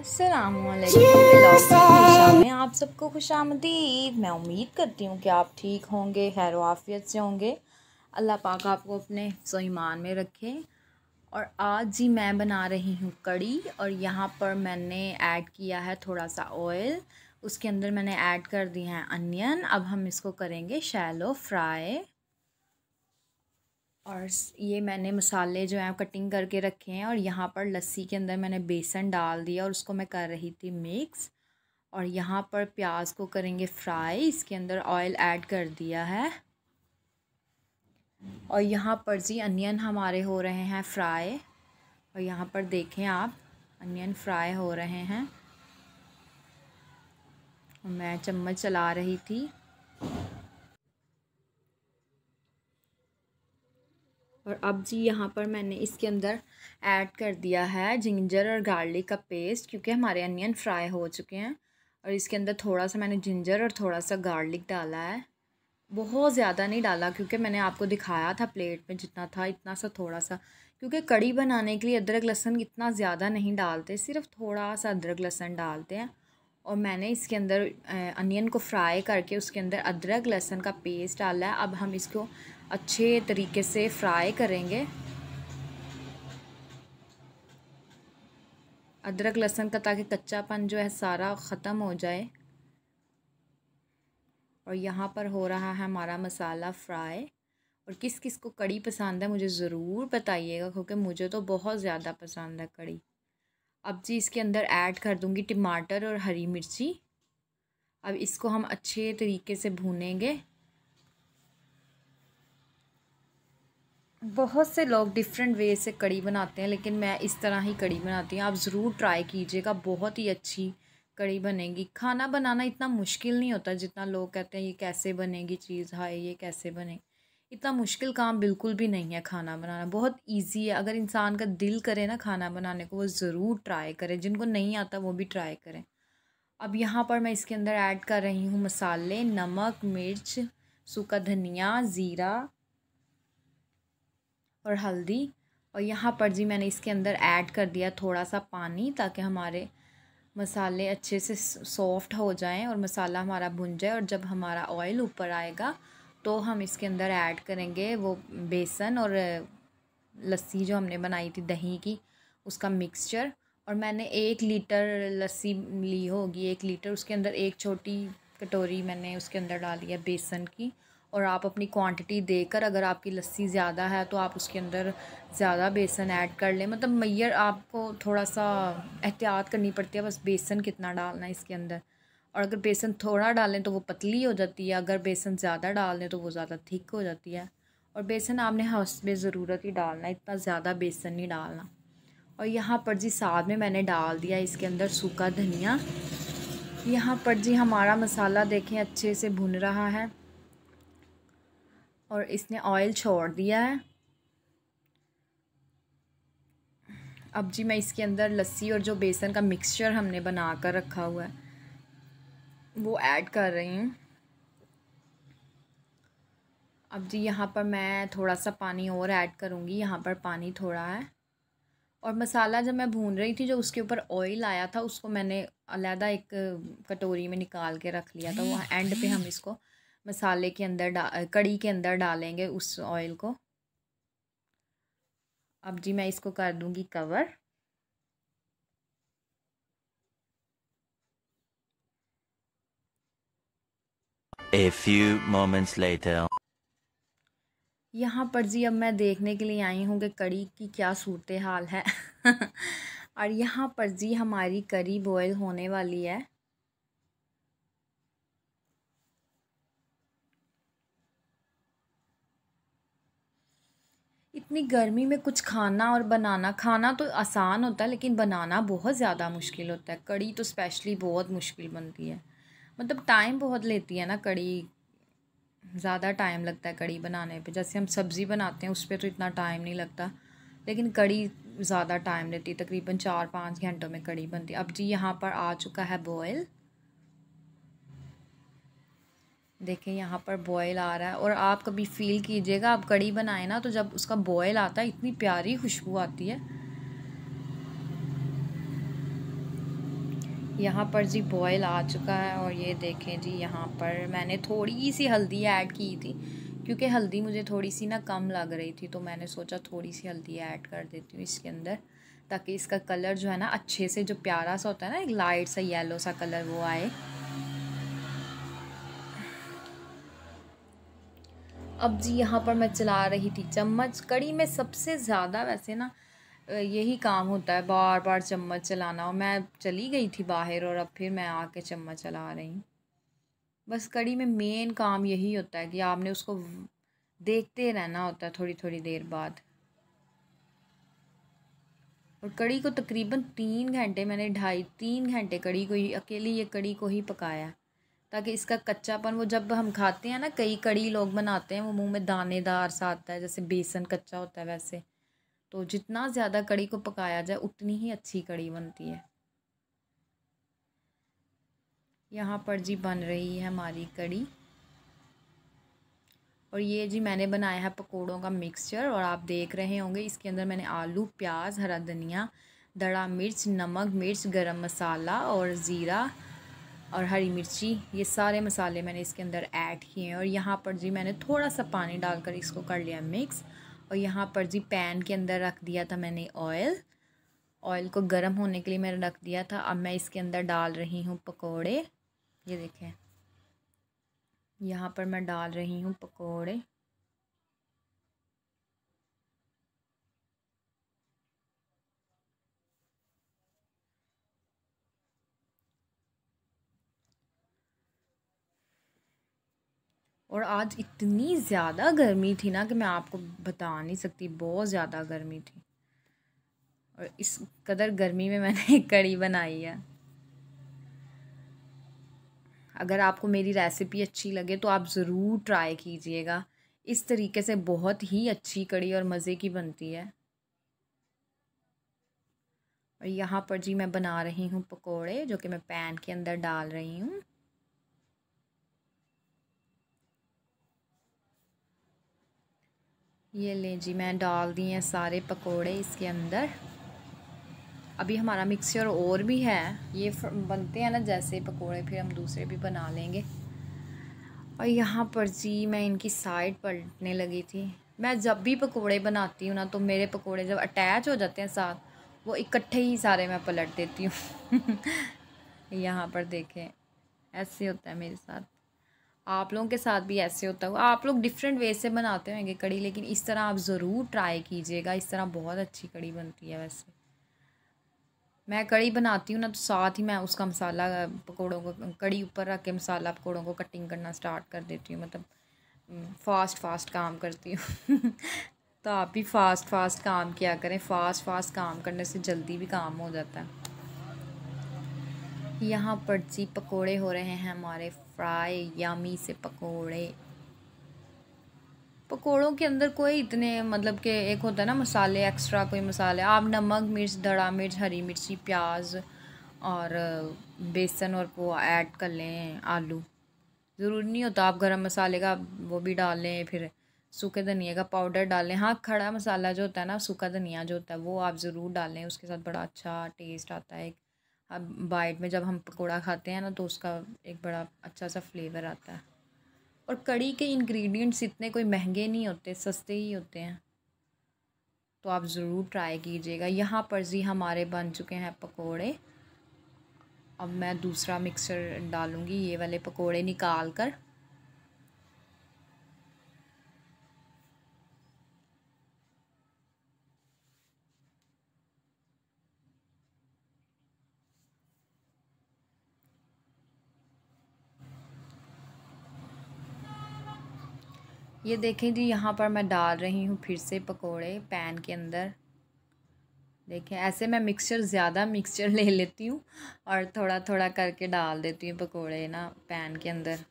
असलम में आप सबको खुश आमदीद मैं उम्मीद करती हूँ कि आप ठीक होंगे खैर वाफियत से होंगे अल्लाह पाक आपको अपने ईमान में रखे और आज जी मैं बना रही हूँ कड़ी और यहाँ पर मैंने ऐड किया है थोड़ा सा ऑयल उसके अंदर मैंने ऐड कर दिया है अनियन अब हम इसको करेंगे शैलो फ्राई और ये मैंने मसाले जो हैं कटिंग करके रखे हैं और यहाँ पर लस्सी के अंदर मैंने बेसन डाल दिया और उसको मैं कर रही थी मिक्स और यहाँ पर प्याज को करेंगे फ्राई इसके अंदर ऑयल ऐड कर दिया है और यहाँ पर जी अनियन हमारे हो रहे हैं फ्राई और यहाँ पर देखें आप अनियन फ्राई हो रहे हैं मैं चम्मच चला रही थी और अब जी यहाँ पर मैंने इसके अंदर ऐड कर दिया है जिंजर और गार्लिक का पेस्ट क्योंकि हमारे अनियन फ्राई हो चुके हैं और इसके अंदर थोड़ा सा मैंने जिंजर और थोड़ा सा गार्लिक डाला है बहुत ज़्यादा नहीं डाला क्योंकि मैंने आपको दिखाया था प्लेट में जितना था इतना सा थोड़ा सा क्योंकि कड़ी बनाने के लिए अदरक लहसन इतना ज़्यादा नहीं डालते सिर्फ थोड़ा सा अदरक लहसन डालते हैं और मैंने इसके अंदर अनियन को फ्राई करके उसके अंदर अदरक लहसुन का पेस्ट डाला है अब हम इसको अच्छे तरीके से फ्राई करेंगे अदरक लहसुन का ताकि कच्चापन जो है सारा ख़त्म हो जाए और यहाँ पर हो रहा है हमारा मसाला फ्राई और किस किस को कड़ी पसंद है मुझे ज़रूर बताइएगा क्योंकि मुझे तो बहुत ज़्यादा पसंद है कड़ी अब जी इसके अंदर ऐड कर दूँगी टमाटर और हरी मिर्ची अब इसको हम अच्छे तरीके से भूनेंगे बहुत से लोग डिफरेंट वे से कड़ी बनाते हैं लेकिन मैं इस तरह ही कड़ी बनाती हूँ आप ज़रूर ट्राई कीजिएगा बहुत ही अच्छी कड़ी बनेगी खाना बनाना इतना मुश्किल नहीं होता जितना लोग कहते हैं ये कैसे बनेगी चीज़ हाय ये कैसे बनेगी इतना मुश्किल काम बिल्कुल भी नहीं है खाना बनाना बहुत इजी है अगर इंसान का दिल करे ना खाना बनाने को वो ज़रूर ट्राई करें जिनको नहीं आता वो भी ट्राई करें अब यहाँ पर मैं इसके अंदर ऐड कर रही हूँ मसाले नमक मिर्च सूखा धनिया ज़ीरा और हल्दी और यहाँ पर जी मैंने इसके अंदर ऐड कर दिया थोड़ा सा पानी ताकि हमारे मसाले अच्छे से सॉफ्ट हो जाएं और मसाला हमारा भुन जाए और जब हमारा ऑयल ऊपर आएगा तो हम इसके अंदर ऐड करेंगे वो बेसन और लस्सी जो हमने बनाई थी दही की उसका मिक्सचर और मैंने एक लीटर लस्सी ली होगी एक लीटर उसके अंदर एक छोटी कटोरी मैंने उसके अंदर डाली है बेसन की और आप अपनी क्वांटिटी देकर अगर आपकी लस्सी ज़्यादा है तो आप उसके अंदर ज़्यादा बेसन ऐड कर लें मतलब मैयर आपको थोड़ा सा एहतियात करनी पड़ती है बस बेसन कितना डालना है इसके अंदर और अगर बेसन थोड़ा डालें तो वो पतली हो जाती है अगर बेसन ज़्यादा डाल दें तो वो ज़्यादा थिक हो जाती है और बेसन आपने हाउस में ज़रूरत ही डालना इतना ज़्यादा बेसन नहीं डालना और यहाँ पर जी साथ में मैंने डाल दिया इसके अंदर सूखा धनिया यहाँ पर जी हमारा मसाला देखें अच्छे से भुन रहा है और इसने ऑयल छोड़ दिया है अब जी मैं इसके अंदर लस्सी और जो बेसन का मिक्सचर हमने बना कर रखा हुआ है वो ऐड कर रही हूँ अब जी यहाँ पर मैं थोड़ा सा पानी और ऐड करूँगी यहाँ पर पानी थोड़ा है और मसाला जब मैं भून रही थी जो उसके ऊपर ऑयल आया था उसको मैंने अलहदा एक कटोरी में निकाल के रख लिया था वहाँ एंड पे हम इसको मसाले के अंदर डा कड़ी के अंदर डालेंगे उस ऑयल को अब जी मैं इसको कर दूँगी cover A few moments later. यहाँ पर जी अब मैं देखने के लिए आई हूँ कि कड़ी की क्या सूरत हाल है और यहाँ पर जी हमारी करी बॉयल होने वाली है इतनी गर्मी में कुछ खाना और बनाना खाना तो आसान होता है लेकिन बनाना बहुत ज़्यादा मुश्किल होता है कड़ी तो स्पेशली बहुत मुश्किल बनती है मतलब टाइम बहुत लेती है ना कड़ी ज़्यादा टाइम लगता है कड़ी बनाने पे जैसे हम सब्ज़ी बनाते हैं उस पर तो इतना टाइम नहीं लगता लेकिन कड़ी ज़्यादा टाइम लेती है तकरीबन चार पाँच घंटों में कड़ी बनती है अब जी यहाँ पर आ चुका है बॉयल देखें यहाँ पर बॉयल आ रहा है और आप कभी फ़ील कीजिएगा आप कड़ी बनाएं ना तो जब उसका बॉयल आता है इतनी प्यारी खुशबू आती है यहाँ पर जी बॉयल आ चुका है और ये देखें जी यहाँ पर मैंने थोड़ी सी हल्दी ऐड की थी क्योंकि हल्दी मुझे थोड़ी सी ना कम लग रही थी तो मैंने सोचा थोड़ी सी हल्दी ऐड कर देती हूँ इसके अंदर ताकि इसका कलर जो है ना अच्छे से जो प्यारा सा होता है ना एक लाइट सा येलो सा कलर वो आए अब जी यहाँ पर मैं चला रही थी चम्मच कड़ी में सबसे ज़्यादा वैसे ना यही काम होता है बार बार चम्मच चलाना और मैं चली गई थी बाहर और अब फिर मैं आके चम्मच चला रही हूँ बस कड़ी में मेन काम यही होता है कि आपने उसको देखते रहना होता है थोड़ी थोड़ी देर बाद और कड़ी को तकरीबन तीन घंटे मैंने ढाई तीन घंटे कड़ी को ही अकेली ये कड़ी को ही पकाया ताकि इसका कच्चापन वो जब हम खाते हैं ना कई कड़ी लोग बनाते हैं वो मुंह में दानेदार सा आता है जैसे बेसन कच्चा होता है वैसे तो जितना ज़्यादा कड़ी को पकाया जाए उतनी ही अच्छी कड़ी बनती है यहाँ पर जी बन रही है हमारी कड़ी और ये जी मैंने बनाया है पकोड़ों का मिक्सचर और आप देख रहे होंगे इसके अंदर मैंने आलू प्याज हरा धनिया दड़ा मिर्च नमक मिर्च गरम मसाला और ज़ीरा और हरी मिर्ची ये सारे मसाले मैंने इसके अंदर ऐड किए हैं और यहाँ पर जी मैंने थोड़ा सा पानी डालकर इसको कर लिया मिक्स और यहाँ पर जी पैन के अंदर रख दिया था मैंने ऑयल ऑयल को गर्म होने के लिए मैंने रख दिया था अब मैं इसके अंदर डाल रही हूँ पकोड़े ये देखें यहाँ पर मैं डाल रही हूँ पकोड़े और आज इतनी ज़्यादा गर्मी थी ना कि मैं आपको बता नहीं सकती बहुत ज़्यादा गर्मी थी और इस कदर गर्मी में मैंने एक कड़ी बनाई है अगर आपको मेरी रेसिपी अच्छी लगे तो आप ज़रूर ट्राई कीजिएगा इस तरीके से बहुत ही अच्छी कड़ी और मज़े की बनती है और यहाँ पर जी मैं बना रही हूँ पकोड़े जो कि मैं पैन के अंदर डाल रही हूँ ये लें जी मैं डाल दी हैं सारे पकोड़े इसके अंदर अभी हमारा मिक्सचर और भी है ये बनते हैं ना जैसे पकोड़े फिर हम दूसरे भी बना लेंगे और यहाँ पर जी मैं इनकी साइड पलटने लगी थी मैं जब भी पकोड़े बनाती हूँ ना तो मेरे पकोड़े जब अटैच हो जाते हैं साथ वो इकट्ठे ही सारे मैं पलट देती हूँ यहाँ पर देखें ऐसे होता है मेरे साथ आप लोगों के साथ भी ऐसे होता हुआ आप लोग डिफरेंट वे से बनाते होंगे कड़ी लेकिन इस तरह आप ज़रूर ट्राई कीजिएगा इस तरह बहुत अच्छी कड़ी बनती है वैसे मैं कड़ी बनाती हूँ ना तो साथ ही मैं उसका मसाला पकौड़ों को कड़ी ऊपर रख के मसाला पकौड़ों को कटिंग करना स्टार्ट कर देती हूँ मतलब फ़ास्ट फास्ट काम करती हूँ तो आप भी फ़ास्ट फास्ट काम किया करें फ़ास्ट फास्ट काम करने से जल्दी भी काम हो जाता है यहाँ पर जी पकोड़े हो रहे हैं हमारे फ्राई यामी से पकोड़े पकोड़ों के अंदर कोई इतने मतलब के एक होता है ना मसाले एक्स्ट्रा कोई मसाले आप नमक मिर्च धड़ा मिर्च हरी मिर्ची प्याज और बेसन और वो ऐड कर लें आलू ज़रूरी नहीं होता आप गरम मसाले का वो भी डाल लें फिर सूखे धनिया का पाउडर डालें हाँ खड़ा मसाला जो होता है ना सूखा धनिया जो होता है वो आप ज़रूर डालें उसके साथ बड़ा अच्छा टेस्ट आता है अब बाइट में जब हम पकौड़ा खाते हैं ना तो उसका एक बड़ा अच्छा सा फ्लेवर आता है और कड़ी के इंग्रेडिएंट्स इतने कोई महंगे नहीं होते सस्ते ही होते हैं तो आप ज़रूर ट्राई कीजिएगा यहाँ पर जी हमारे बन चुके हैं पकोड़े अब मैं दूसरा मिक्सर डालूँगी ये वाले पकोड़े निकाल कर ये देखें जी यहाँ पर मैं डाल रही हूँ फिर से पकोड़े पैन के अंदर देखें ऐसे मैं मिक्सचर ज़्यादा मिक्सचर ले लेती हूँ और थोड़ा थोड़ा करके डाल देती हूँ पकोड़े ना पैन के अंदर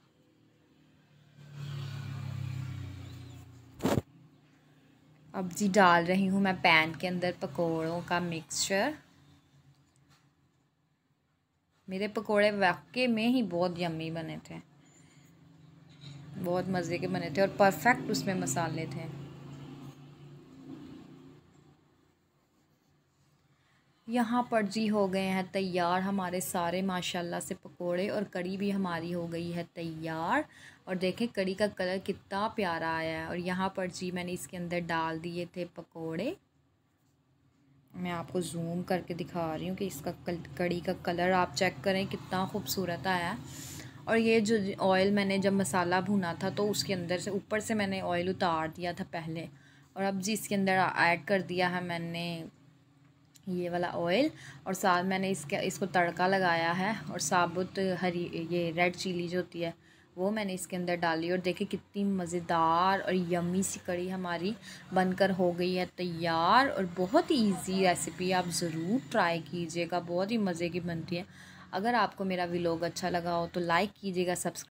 अब जी डाल रही हूँ मैं पैन के अंदर पकोड़ों का मिक्सचर मेरे पकोड़े वाकई में ही बहुत यम्मी बने थे बहुत मज़े के बने थे और परफेक्ट उसमें मसाले थे यहाँ पर जी हो गए हैं तैयार हमारे सारे माशाल्लाह से पकोड़े और कड़ी भी हमारी हो गई है तैयार और देखें कड़ी का कलर कितना प्यारा आया है और यहाँ पर जी मैंने इसके अंदर डाल दिए थे पकोड़े मैं आपको जूम करके दिखा रही हूँ कि इसका कल कड़ी का कलर आप चेक करें कितना खूबसूरत आया है और ये जो ऑयल मैंने जब मसाला भुना था तो उसके अंदर से ऊपर से मैंने ऑयल उतार दिया था पहले और अब जी इसके अंदर ऐड कर दिया है मैंने ये वाला ऑयल और साथ मैंने इसके इसको तड़का लगाया है और साबुत हरी ये रेड चिली जो होती है वो मैंने इसके अंदर डाली और देखे कितनी मज़ेदार और यमी सी कड़ी हमारी बनकर हो गई है तैयार और बहुत ही ईजी रेसिपी आप ज़रूर ट्राई कीजिएगा बहुत ही मज़े की बनती है अगर आपको मेरा व्लॉग अच्छा लगा हो तो लाइक कीजिएगा सब्सक्राइब